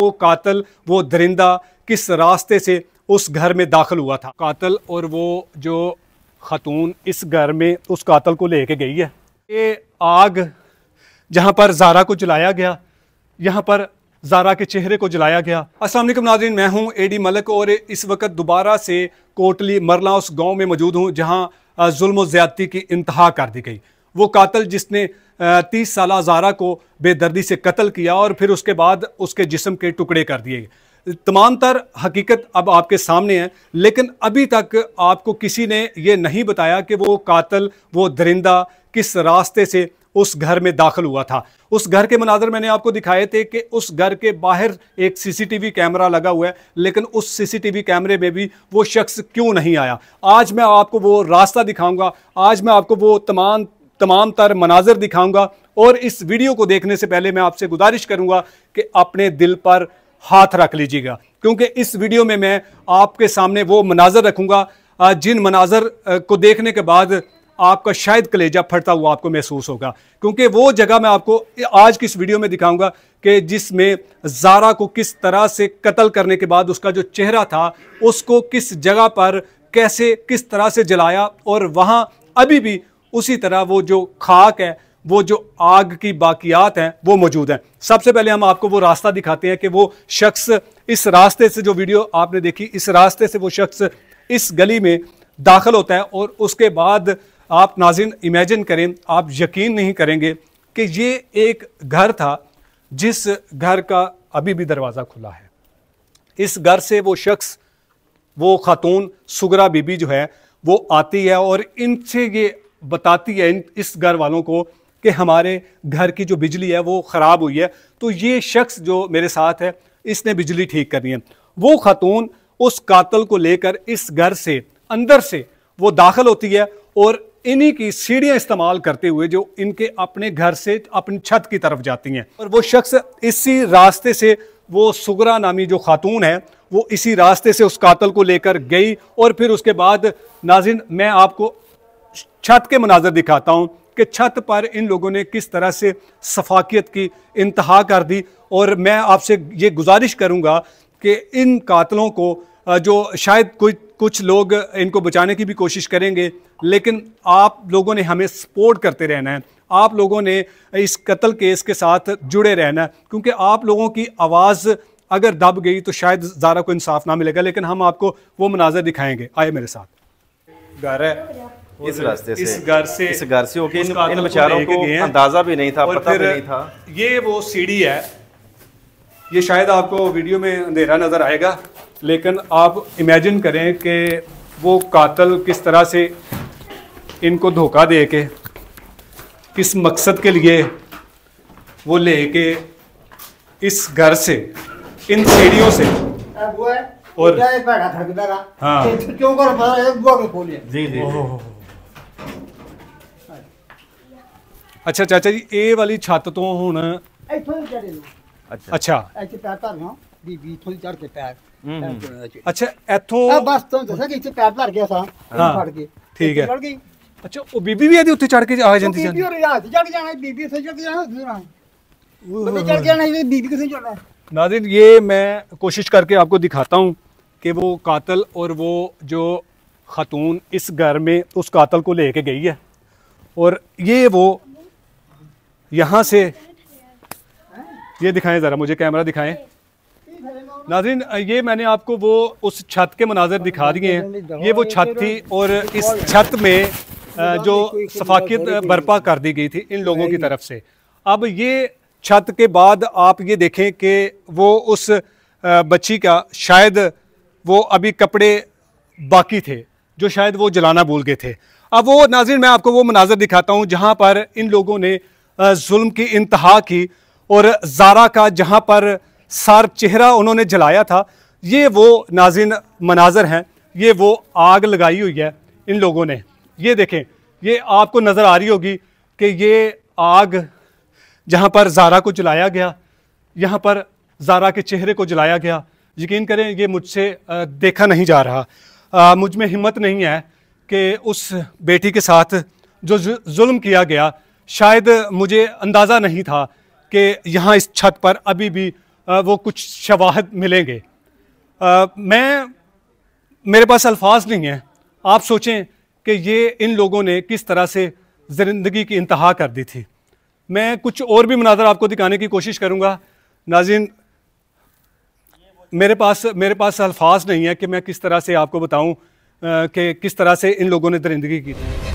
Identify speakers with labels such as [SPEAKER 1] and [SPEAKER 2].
[SPEAKER 1] वो कातल वो दरिंदा किस रास्ते से उस घर में दाखिल हुआ था कातल और वो जो ख़तून इस घर में उस कातल को लेके गई है ये आग जहाँ पर जारा को जलाया गया यहाँ पर जारा के चेहरे को जलाया गया असल नाजरीन मैं हूँ ए डी मलक और इस वक्त दोबारा से कोटली मरला उस गाँव में मौजूद हूँ जहाँ जुल्म ज़्यादती की इंतहा कर दी गई वो कातल जिसने तीस साल जारा को बेदर्दी से कत्ल किया और फिर उसके बाद उसके जिसम के टुकड़े कर दिए तमाम तर हकीकत अब आपके सामने है लेकिन अभी तक आपको किसी ने ये नहीं बताया कि वो कातल वो दरिंदा किस रास्ते से उस घर में दाखिल हुआ था उस घर के मनाजर मैंने आपको दिखाए थे कि उस घर के बाहर एक सीसीटीवी कैमरा लगा हुआ है लेकिन उस सीसीटीवी कैमरे में भी वो शख्स क्यों नहीं आया आज मैं आपको वो रास्ता दिखाऊंगा आज मैं आपको वो तमाम तमाम तर मनाजर दिखाऊंगा और इस वीडियो को देखने से पहले मैं आपसे गुजारिश करूंगा कि अपने दिल पर हाथ रख लीजिएगा क्योंकि इस वीडियो में मैं आपके सामने वो मनाजर रखूंगा जिन मनाजर को देखने के बाद आपका शायद कलेजा फटता हुआ आपको महसूस होगा क्योंकि वो जगह मैं आपको आज की इस वीडियो में दिखाऊंगा कि जिसमें जारा को किस तरह से कत्ल करने के बाद उसका जो चेहरा था उसको किस जगह पर कैसे किस तरह से जलाया और वहाँ अभी भी उसी तरह वो जो खाक है वो जो आग की बाकियात हैं वो मौजूद हैं सबसे पहले हम आपको वो रास्ता दिखाते हैं कि वो शख्स इस रास्ते से जो वीडियो आपने देखी इस रास्ते से वो शख्स इस गली में दाखिल होता है और उसके बाद आप नाजिन इमेजिन करें आप यकीन नहीं करेंगे कि ये एक घर था जिस घर का अभी भी दरवाज़ा खुला है इस घर से वो शख्स वो खातून सुगरा बीबी जो है वो आती है और इनसे ये बताती है इन इस घर वालों को कि हमारे घर की जो बिजली है वो ख़राब हुई है तो ये शख्स जो मेरे साथ है इसने बिजली ठीक करनी है वो खातून उस कातल को लेकर इस घर से अंदर से वो दाखिल होती है और इन्हीं की सीढ़ियाँ इस्तेमाल करते हुए जो इनके अपने घर से अपनी छत की तरफ जाती हैं और वो शख्स इसी रास्ते से वो सुगरा नामी जो खातून है वो इसी रास्ते से उस कातल को लेकर गई और फिर उसके बाद नाजिन मैं आपको छत के मनाजर दिखाता हूँ कि छत पर इन लोगों ने किस तरह से शफाकियत की इंतहा कर दी और मैं आपसे ये गुजारिश करूँगा कि इन कातलों को जो शायद कोई कुछ लोग इनको बचाने की भी कोशिश करेंगे लेकिन आप लोगों ने हमें सपोर्ट करते रहना है आप लोगों ने इस कत्ल केस के साथ जुड़े रहना है क्योंकि आप लोगों की आवाज़ अगर दब गई तो शायद ज़ारा को इंसाफ ना मिलेगा लेकिन हम आपको वो मनाजर दिखाएंगे आए मेरे साथ घर है इस रास्ते से इस घर से इस घर से होके इन, इन बेचारों को अंदाजा भी नहीं था पता भी नहीं था ये वो सीढ़ी है ये शायद आपको वीडियो में अंधेरा नज़र आएगा लेकिन आप इमेजिन करें कि वो कातल किस तरह से इनको धोखा दे के किस मकसद के लिए वो ले के इस घर से इन सीढ़ियों से और हाँ जी जी ਅੱਛਾ ਚਾਚਾ ਜੀ ਇਹ ਵਾਲੀ ਛੱਤ ਤੋਂ ਹੁਣ ਇੱਥੋਂ ਹੀ ਚੜੇ ਅੱਛਾ ਅੱਛਾ ਇੱਥੇ ਪੈਰ ਧਰ ਲਿਓ ਬੀਬੀ ਇੱਥੋਂ ਹੀ ਚੜ ਕੇ ਪੈਰ ਅੱਛਾ ਇੱਥੋਂ ਆ ਬਸ ਤੁਹਾਨੂੰ ਦੱਸਿਆ ਕਿ ਇੱਥੇ ਪੈਰ ਧਰ ਗਿਆ ਸਾਂ ਫੜ ਗਏ ਠੀਕ ਹੈ ਚੜ ਗਈ ਅੱਛਾ ਉਹ ਬੀਬੀ ਵੀ ਇਹਦੇ ਉੱਤੇ ਚੜ ਕੇ ਆ ਜਾਂਦੀ ਸੀ ਬੀਬੀ ਹੋਰ ਰਾਤ ਚੜ ਜਾਣਾ ਬੀਬੀ ਉੱਥੇ ਚੜ ਜਾਣਾ ਦੂਰਾਂ ਬੰਦੇ चढ़ गया नहीं बीबी किसने चढ़ना है नादिन ये मैं कोशिश करके आपको दिखाता हूँ कि वो कातल और वो जो ख़ातून इस घर में उस कातल को लेके गई है और ये वो यहाँ से ये दिखाएं ज़रा मुझे कैमरा दिखाएं नाजरीन ये मैंने आपको वो उस छत के मनाजर दिखा दिए हैं ये वो छत थी और इस छत में जो सफाकियत बर्पा कर दी गई थी इन लोगों की तरफ से अब ये छत के बाद आप ये देखें कि वो उस बच्ची का शायद वो अभी कपड़े बाकी थे जो शायद वो जलाना भूल गए थे अब वो नाजिन मैं आपको वो मनाजर दिखाता हूँ जहाँ पर इन लोगों ने जुल्म की इंतहा की और जारा का जहाँ पर सार चेहरा उन्होंने जलाया था ये वो नाजिन मनाजर हैं ये वो आग लगाई हुई है इन लोगों ने ये देखें ये आपको नज़र आ रही होगी कि ये आग जहाँ पर जारा को जलाया गया यहाँ पर जारा के चेहरे को जलाया गया यकीन करें ये मुझसे देखा नहीं जा रहा मुझ में हिम्मत नहीं है कि उस बेटी के साथ जो जुल्म किया गया शायद मुझे अंदाज़ा नहीं था कि यहाँ इस छत पर अभी भी वो कुछ शवाहद मिलेंगे मैं मेरे पास अल्फाज नहीं हैं आप सोचें कि ये इन लोगों ने किस तरह से ज़िंदगी की इंतहा कर दी थी मैं कुछ और भी मनाजर आपको दिखाने की कोशिश करूँगा नाजिन मेरे पास मेरे पास अल्फाज नहीं है कि मैं किस तरह से आपको बताऊं कि किस तरह से इन लोगों ने दरिंदगी की थी